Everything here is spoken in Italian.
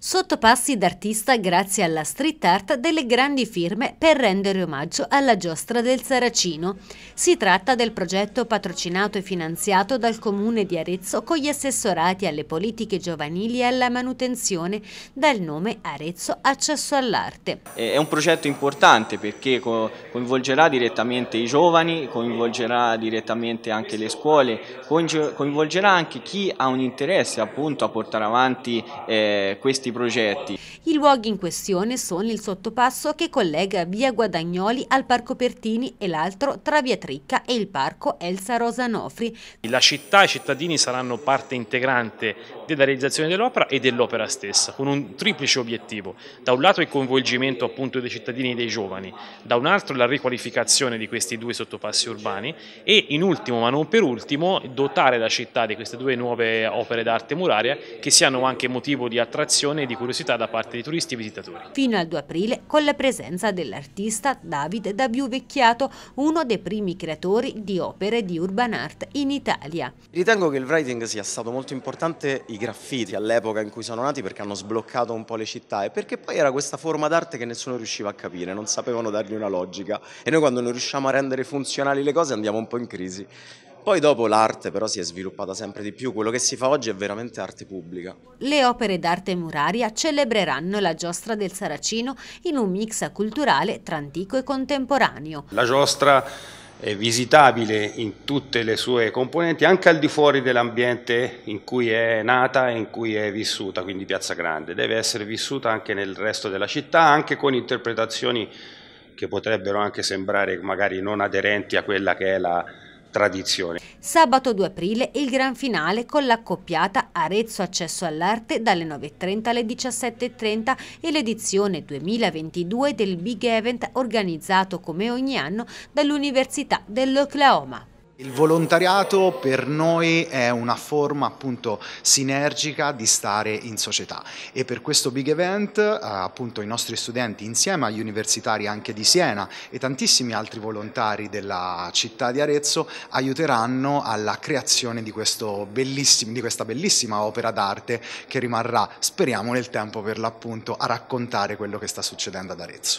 Sottopassi d'artista grazie alla street art delle grandi firme per rendere omaggio alla giostra del Saracino. Si tratta del progetto patrocinato e finanziato dal Comune di Arezzo con gli assessorati alle politiche giovanili e alla manutenzione dal nome Arezzo Accesso all'Arte. È un progetto importante perché coinvolgerà direttamente i giovani, coinvolgerà direttamente anche le scuole, coinvolgerà anche chi ha un interesse appunto a portare avanti eh, questi questi progetti. I luoghi in questione sono il sottopasso che collega via Guadagnoli al Parco Pertini e l'altro tra via Tricca e il Parco Elsa Rosanofri. La città e i cittadini saranno parte integrante della realizzazione dell'opera e dell'opera stessa, con un triplice obiettivo. Da un lato il coinvolgimento appunto dei cittadini e dei giovani, da un altro la riqualificazione di questi due sottopassi urbani e in ultimo ma non per ultimo dotare la città di queste due nuove opere d'arte muraria che siano anche motivo di attrazione attrazione e di curiosità da parte di turisti e visitatori. Fino al 2 aprile, con la presenza dell'artista Davide Daviu Vecchiato, uno dei primi creatori di opere di urban art in Italia. Ritengo che il writing sia stato molto importante, i graffiti all'epoca in cui sono nati perché hanno sbloccato un po' le città e perché poi era questa forma d'arte che nessuno riusciva a capire, non sapevano dargli una logica e noi quando non riusciamo a rendere funzionali le cose andiamo un po' in crisi. Poi dopo l'arte però si è sviluppata sempre di più, quello che si fa oggi è veramente arte pubblica. Le opere d'arte muraria celebreranno la giostra del Saracino in un mix culturale tra antico e contemporaneo. La giostra è visitabile in tutte le sue componenti, anche al di fuori dell'ambiente in cui è nata e in cui è vissuta, quindi Piazza Grande. Deve essere vissuta anche nel resto della città, anche con interpretazioni che potrebbero anche sembrare magari non aderenti a quella che è la tradizione. Sabato 2 aprile il gran finale con l'accoppiata Arezzo Accesso all'Arte dalle 9.30 alle 17.30 e l'edizione 2022 del Big Event organizzato come ogni anno dall'Università dell'Oklahoma. Il volontariato per noi è una forma appunto sinergica di stare in società e per questo big event eh, appunto i nostri studenti insieme agli universitari anche di Siena e tantissimi altri volontari della città di Arezzo aiuteranno alla creazione di, di questa bellissima opera d'arte che rimarrà speriamo nel tempo per l'appunto a raccontare quello che sta succedendo ad Arezzo.